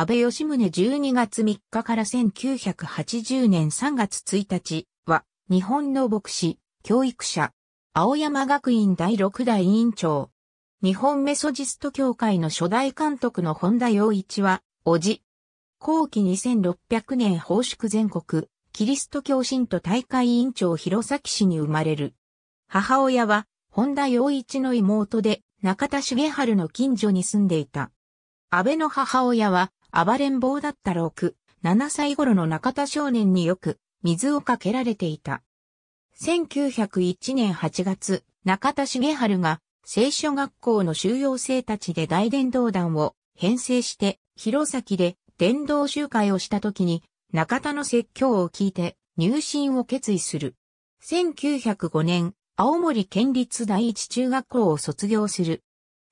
安倍義宗12月3日から1980年3月1日は、日本の牧師、教育者、青山学院第6代委員長、日本メソジスト協会の初代監督の本田洋一は、おじ、後期2600年奉祝全国、キリスト教信徒大会委員長弘前市に生まれる。母親は、本田洋一の妹で、中田茂春の近所に住んでいた。安倍の母親は、暴れん坊だった6、7歳頃の中田少年によく水をかけられていた。1901年8月、中田重春が聖書学校の修養生たちで大伝道団を編成して、弘前で伝道集会をした時に、中田の説教を聞いて入信を決意する。1905年、青森県立第一中学校を卒業する。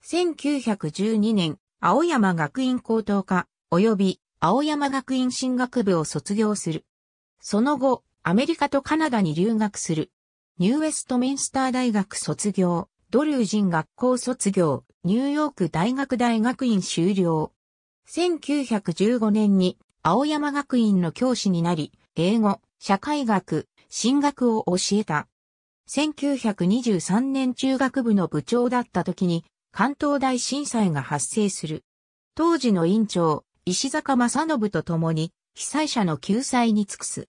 1912年、青山学院高等科及び青山学院進学部を卒業する。その後、アメリカとカナダに留学する。ニューウェストミンスター大学卒業、ドルージン学校卒業、ニューヨーク大学大学院修了。1915年に青山学院の教師になり、英語、社会学、進学を教えた。1923年中学部の部長だった時に関東大震災が発生する。当時の院長、石坂正信と共に、被災者の救済に尽くす。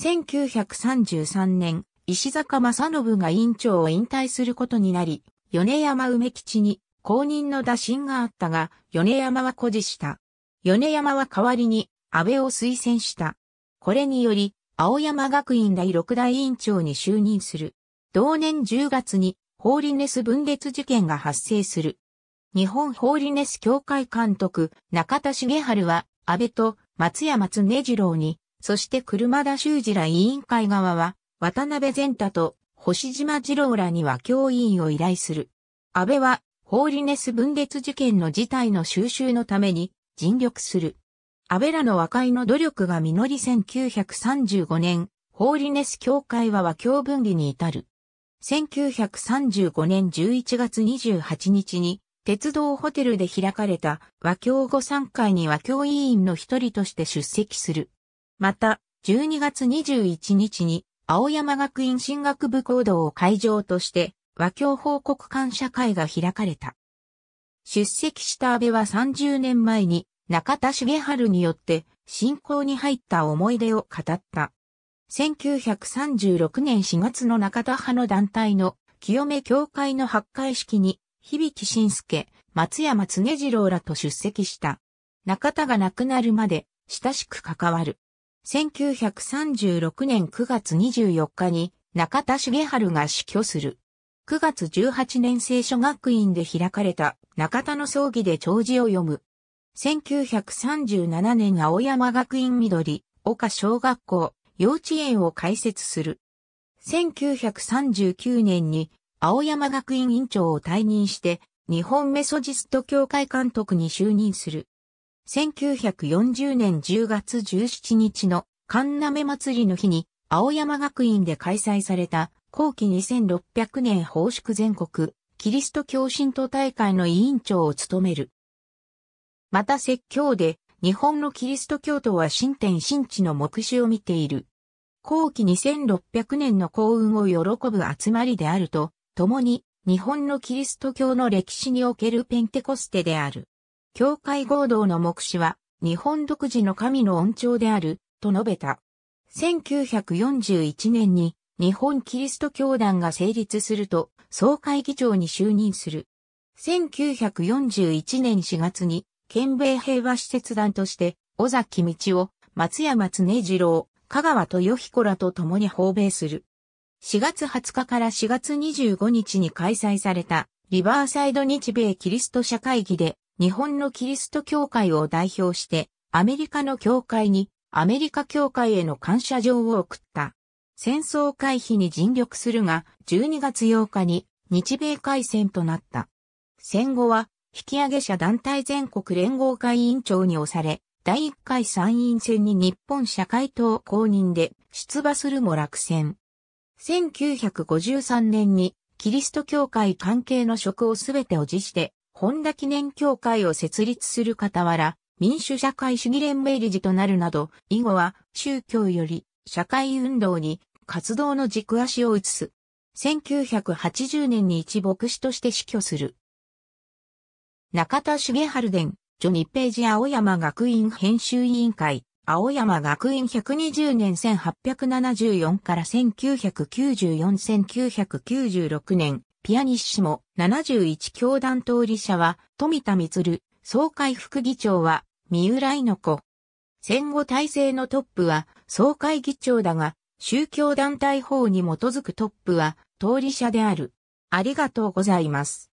1933年、石坂正信が委員長を引退することになり、米山梅吉に公認の打診があったが、米山は誇示した。米山は代わりに安倍を推薦した。これにより、青山学院第六大委員長に就任する。同年10月に、ホーリネス分裂事件が発生する。日本ホーリネス協会監督、中田茂春は、安倍と松山恒次郎に、そして車田修二ら委員会側は、渡辺善太と星島二郎らには教員を依頼する。安倍は、ホーリネス分裂事件の事態の収集のために尽力する。安倍らの和解の努力が実り1935年、ホーリネス協会は和教分離に至る。1935年11月28日に、鉄道ホテルで開かれた和教後参会に和教委員の一人として出席する。また、12月21日に青山学院進学部講堂を会場として和教報告感謝会が開かれた。出席した安倍は30年前に中田茂春によって信仰に入った思い出を語った。1936年4月の中田派の団体の清め教会の発会式に響信介、松山常次郎らと出席した。中田が亡くなるまで親しく関わる。1936年9月24日に中田茂春が死去する。9月18年聖書学院で開かれた中田の葬儀で弔辞を読む。1937年青山学院緑、岡小学校、幼稚園を開設する。1939年に青山学院院長を退任して、日本メソジスト協会監督に就任する。1940年10月17日の神メ祭りの日に、青山学院で開催された、後期2600年奉祝全国、キリスト教神徒大会の委員長を務める。また説教で、日本のキリスト教徒は新天新地の目視を見ている。後期2600年の幸運を喜ぶ集まりであると、共に日本のキリスト教の歴史におけるペンテコステである。教会合同の目視は日本独自の神の恩寵であると述べた。1941年に日本キリスト教団が成立すると総会議長に就任する。1941年4月に県米平和施設団として尾崎道夫、松山常次郎、香川豊彦らと共に訪米する。4月20日から4月25日に開催されたリバーサイド日米キリスト社会議で日本のキリスト教会を代表してアメリカの教会にアメリカ教会への感謝状を送った。戦争回避に尽力するが12月8日に日米開戦となった。戦後は引き上げ者団体全国連合会委員長に押され、第1回参院選に日本社会党公認で出馬するも落選。1953年にキリスト教会関係の職をすべてお辞して、本田記念協会を設立する傍ら、民主社会主義連盟理事となるなど、以後は宗教より社会運動に活動の軸足を移す。1980年に一牧師として死去する。中田茂春伝、ジョニページ青山学院編集委員会。青山学院120年1874から1994-1996年、ピアニッシモ71教団通り者は、富田光、総会副議長は、三浦井の子。戦後体制のトップは、総会議長だが、宗教団体法に基づくトップは、通り者である。ありがとうございます。